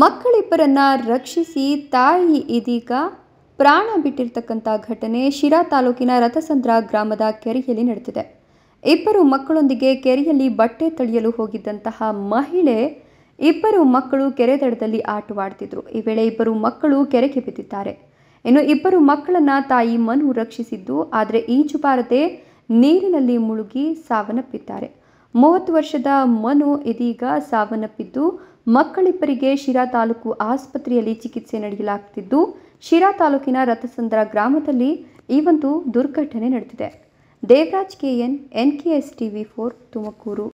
ಮಕ್ಕಳಿಬ್ಬರನ್ನ ರಕ್ಷಿಸಿ ತಾಯಿ ಇದೀಗ ಪ್ರಾಣ ಬಿಟ್ಟಿರ್ತಕ್ಕಂಥ ಘಟನೆ ಶಿರಾ ತಾಲೂಕಿನ ರಥಸಂದ್ರ ಗ್ರಾಮದ ಕೆರೆಯಲ್ಲಿ ನಡೆದಿದೆ ಇಬ್ಬರು ಮಕ್ಕಳೊಂದಿಗೆ ಕೆರೆಯಲ್ಲಿ ಬಟ್ಟೆ ತಳಿಯಲು ಹೋಗಿದ್ದಂತಹ ಮಹಿಳೆ ಇಬ್ಬರು ಮಕ್ಕಳು ಕೆರೆ ದಡದಲ್ಲಿ ಆಟವಾಡ್ತಿದ್ರು ಈ ವೇಳೆ ಇಬ್ಬರು ಮಕ್ಕಳು ಕೆರೆಗೆ ಬಿದ್ದಿದ್ದಾರೆ ಇನ್ನು ಇಬ್ಬರು ಮಕ್ಕಳನ್ನ ತಾಯಿ ಮನು ರಕ್ಷಿಸಿದ್ದು ಆದರೆ ಈಜು ಬಾರದೆ ನೀರಿನಲ್ಲಿ ಮುಳುಗಿ ಸಾವನ್ನಪ್ಪಿದ್ದಾರೆ ಮೂವತ್ತು ವರ್ಷದ ಮನು ಇದೀಗ ಸಾವನ್ನಪ್ಪಿದ್ದು ಮಕ್ಕಳಿಬ್ಬರಿಗೆ ಶಿರಾ ತಾಲೂಕು ಆಸ್ಪತ್ರೆಯಲ್ಲಿ ಚಿಕಿತ್ಸೆ ನಡೆಯಲಾಗುತ್ತಿದ್ದು ಶಿರಾ ತಾಲೂಕಿನ ರಥಸಂದ್ರ ಗ್ರಾಮದಲ್ಲಿ ಈ ಒಂದು ದುರ್ಘಟನೆ ನಡೆದಿದೆ Devaraj KN N K S T V for Tumakuru